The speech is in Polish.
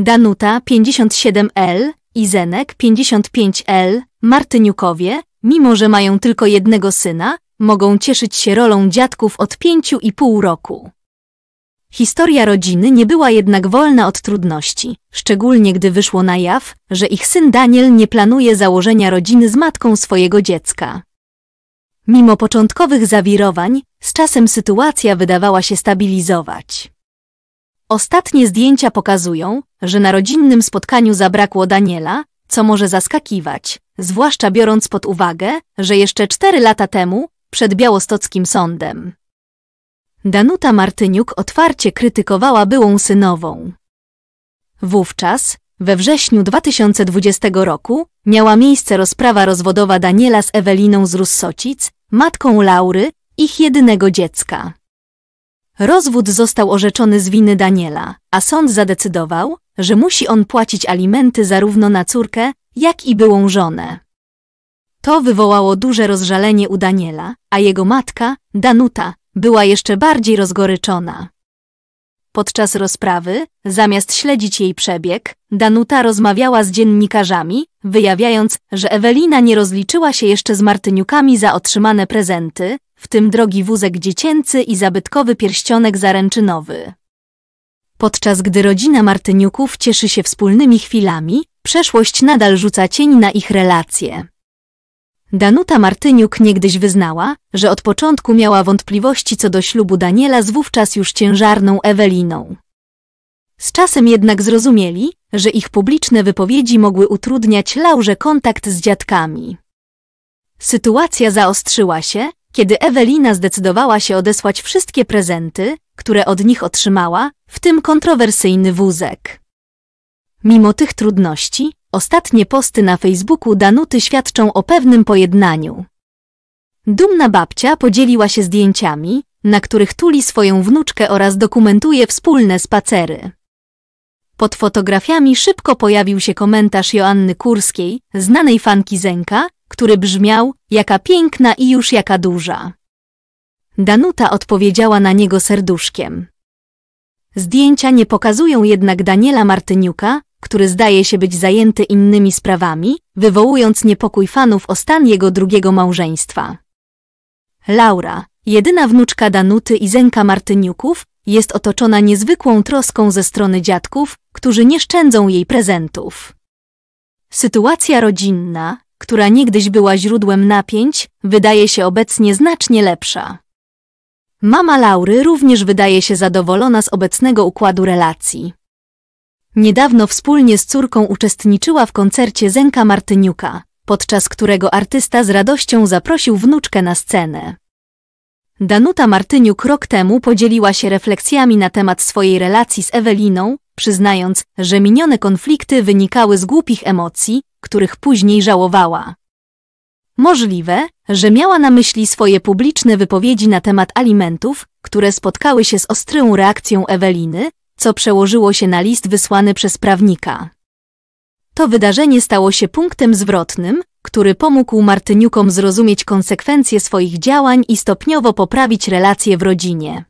Danuta 57L, i Zenek 55L, Martyniukowie, mimo że mają tylko jednego syna, mogą cieszyć się rolą dziadków od pięciu i pół roku. Historia rodziny nie była jednak wolna od trudności, szczególnie gdy wyszło na jaw, że ich syn Daniel nie planuje założenia rodziny z matką swojego dziecka. Mimo początkowych zawirowań, z czasem sytuacja wydawała się stabilizować. Ostatnie zdjęcia pokazują, że na rodzinnym spotkaniu zabrakło Daniela, co może zaskakiwać, zwłaszcza biorąc pod uwagę, że jeszcze cztery lata temu, przed białostockim sądem. Danuta Martyniuk otwarcie krytykowała byłą synową. Wówczas, we wrześniu 2020 roku, miała miejsce rozprawa rozwodowa Daniela z Eweliną z Russocic, matką Laury, ich jedynego dziecka. Rozwód został orzeczony z winy Daniela, a sąd zadecydował, że musi on płacić alimenty zarówno na córkę, jak i byłą żonę. To wywołało duże rozżalenie u Daniela, a jego matka, Danuta, była jeszcze bardziej rozgoryczona. Podczas rozprawy, zamiast śledzić jej przebieg, Danuta rozmawiała z dziennikarzami, wyjawiając, że Ewelina nie rozliczyła się jeszcze z Martyniukami za otrzymane prezenty, w tym drogi wózek dziecięcy i zabytkowy pierścionek zaręczynowy. Podczas gdy rodzina Martyniuków cieszy się wspólnymi chwilami, przeszłość nadal rzuca cień na ich relacje. Danuta Martyniuk niegdyś wyznała, że od początku miała wątpliwości co do ślubu Daniela z wówczas już ciężarną Eweliną. Z czasem jednak zrozumieli, że ich publiczne wypowiedzi mogły utrudniać Laurze kontakt z dziadkami. Sytuacja zaostrzyła się, kiedy Ewelina zdecydowała się odesłać wszystkie prezenty, które od nich otrzymała, w tym kontrowersyjny wózek. Mimo tych trudności, ostatnie posty na Facebooku Danuty świadczą o pewnym pojednaniu. Dumna babcia podzieliła się zdjęciami, na których tuli swoją wnuczkę oraz dokumentuje wspólne spacery. Pod fotografiami szybko pojawił się komentarz Joanny Kurskiej, znanej fanki Zenka, który brzmiał, jaka piękna i już jaka duża. Danuta odpowiedziała na niego serduszkiem. Zdjęcia nie pokazują jednak Daniela Martyniuka, który zdaje się być zajęty innymi sprawami, wywołując niepokój fanów o stan jego drugiego małżeństwa. Laura, jedyna wnuczka Danuty i Zenka Martyniuków, jest otoczona niezwykłą troską ze strony dziadków, którzy nie szczędzą jej prezentów. Sytuacja rodzinna, która niegdyś była źródłem napięć, wydaje się obecnie znacznie lepsza. Mama Laury również wydaje się zadowolona z obecnego układu relacji. Niedawno wspólnie z córką uczestniczyła w koncercie Zenka Martyniuka, podczas którego artysta z radością zaprosił wnuczkę na scenę. Danuta Martyniuk rok temu podzieliła się refleksjami na temat swojej relacji z Eweliną, przyznając, że minione konflikty wynikały z głupich emocji, których później żałowała. Możliwe, że miała na myśli swoje publiczne wypowiedzi na temat alimentów, które spotkały się z ostrą reakcją Eweliny, co przełożyło się na list wysłany przez prawnika. To wydarzenie stało się punktem zwrotnym, który pomógł Martyniukom zrozumieć konsekwencje swoich działań i stopniowo poprawić relacje w rodzinie.